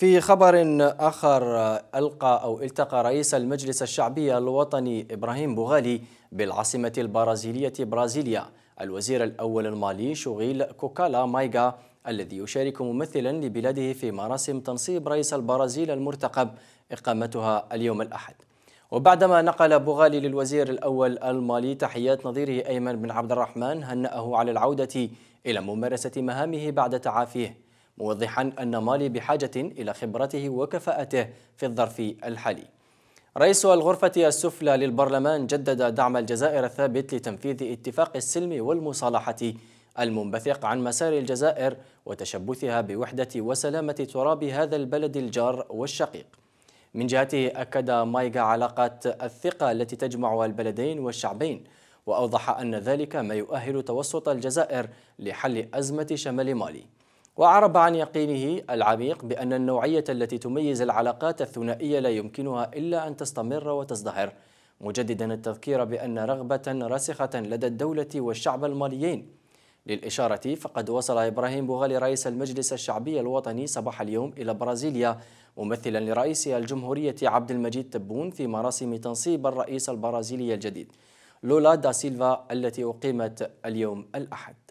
في خبر آخر ألقى أو التقى رئيس المجلس الشعبي الوطني إبراهيم بوغالي بالعاصمة البرازيلية برازيليا الوزير الأول المالي شغيل كوكالا مايغا الذي يشارك ممثلا لبلاده في مراسم تنصيب رئيس البرازيل المرتقب إقامتها اليوم الأحد وبعدما نقل بوغالي للوزير الأول المالي تحيات نظيره أيمن بن عبد الرحمن هنأه على العودة إلى ممارسة مهامه بعد تعافيه موضحا أن مالي بحاجة إلى خبرته وكفاءته في الظرف الحالي رئيس الغرفة السفلى للبرلمان جدد دعم الجزائر الثابت لتنفيذ اتفاق السلم والمصالحة المنبثق عن مسار الجزائر وتشبثها بوحدة وسلامة تراب هذا البلد الجار والشقيق من جهته أكد مايغا علاقة الثقة التي تجمع البلدين والشعبين وأوضح أن ذلك ما يؤهل توسط الجزائر لحل أزمة شمال مالي وأعرب عن يقينه العميق بأن النوعية التي تميز العلاقات الثنائية لا يمكنها إلا أن تستمر وتزدهر مجددا التذكير بأن رغبة راسخة لدى الدولة والشعب الماليين للإشارة فقد وصل إبراهيم بوغالي رئيس المجلس الشعبي الوطني صباح اليوم إلى برازيليا ممثلا لرئيس الجمهورية عبد المجيد تبون في مراسم تنصيب الرئيس البرازيلي الجديد لولا دا سيلفا التي أقيمت اليوم الأحد